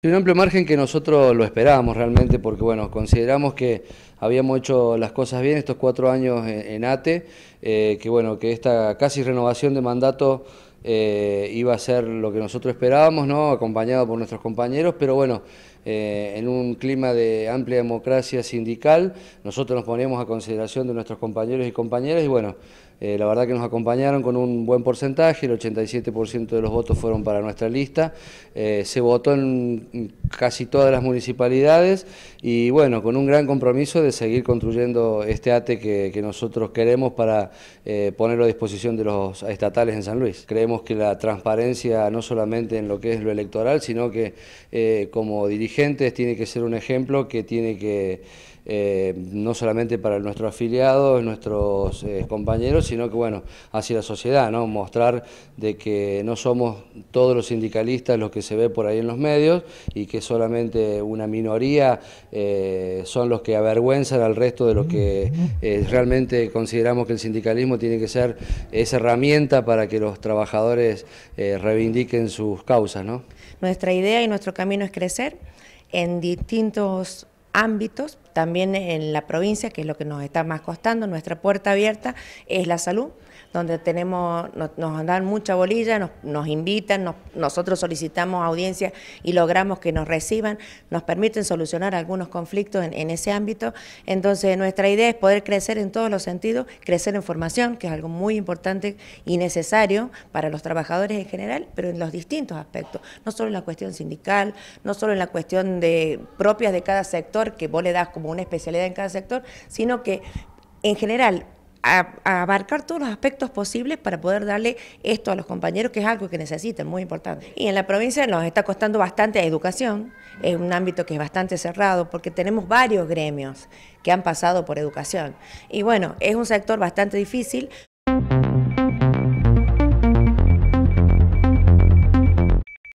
Un amplio margen que nosotros lo esperábamos realmente porque bueno, consideramos que habíamos hecho las cosas bien estos cuatro años en, ATE, eh, que bueno, que esta casi renovación de mandato eh, iba a ser lo que nosotros esperábamos, ¿no? acompañado por nuestros compañeros, pero bueno, eh, en un clima de amplia democracia sindical. Nosotros nos ponemos a consideración de nuestros compañeros y compañeras y bueno, eh, la verdad que nos acompañaron con un buen porcentaje, el 87% de los votos fueron para nuestra lista, eh, se votó en casi todas las municipalidades y bueno, con un gran compromiso de seguir construyendo este ATE que, nosotros queremos para ponerlo a disposición de los estatales en San Luis. Creemos que la transparencia no solamente en lo que es lo electoral, sino que como tiene que ser un ejemplo que tiene que eh, no solamente para nuestros afiliados, nuestros eh, compañeros, sino que bueno, hacia la sociedad, ¿no? Mostrar de que no somos todos los sindicalistas los que se ve por ahí en los medios y que solamente una minoría eh, son los que avergüenzan al resto de los que realmente consideramos que el sindicalismo tiene que ser esa herramienta para que los trabajadores reivindiquen sus causas, Nuestra idea y nuestro camino es crecer en distintos ámbitos también en la provincia, que es lo que nos está más costando, nuestra puerta abierta es la salud, donde tenemos, nos, dan mucha bolilla, nos, invitan, nosotros solicitamos audiencia y logramos que nos reciban, nos permiten solucionar algunos conflictos en, ese ámbito. Entonces nuestra idea es poder crecer en todos los sentidos, crecer en formación, que es algo muy importante y necesario para los trabajadores en general, pero en los distintos aspectos, no solo en la cuestión sindical, no solo en la cuestión de propias de cada sector que vos le das como una especialidad en cada sector, sino que en general abarcar todos los aspectos posibles para poder darle esto a los compañeros, que es algo que necesitan, muy importante. Y en la provincia nos está costando bastante educación, es un ámbito que es bastante cerrado, porque tenemos varios gremios que han pasado por educación. Y bueno, es un sector bastante difícil.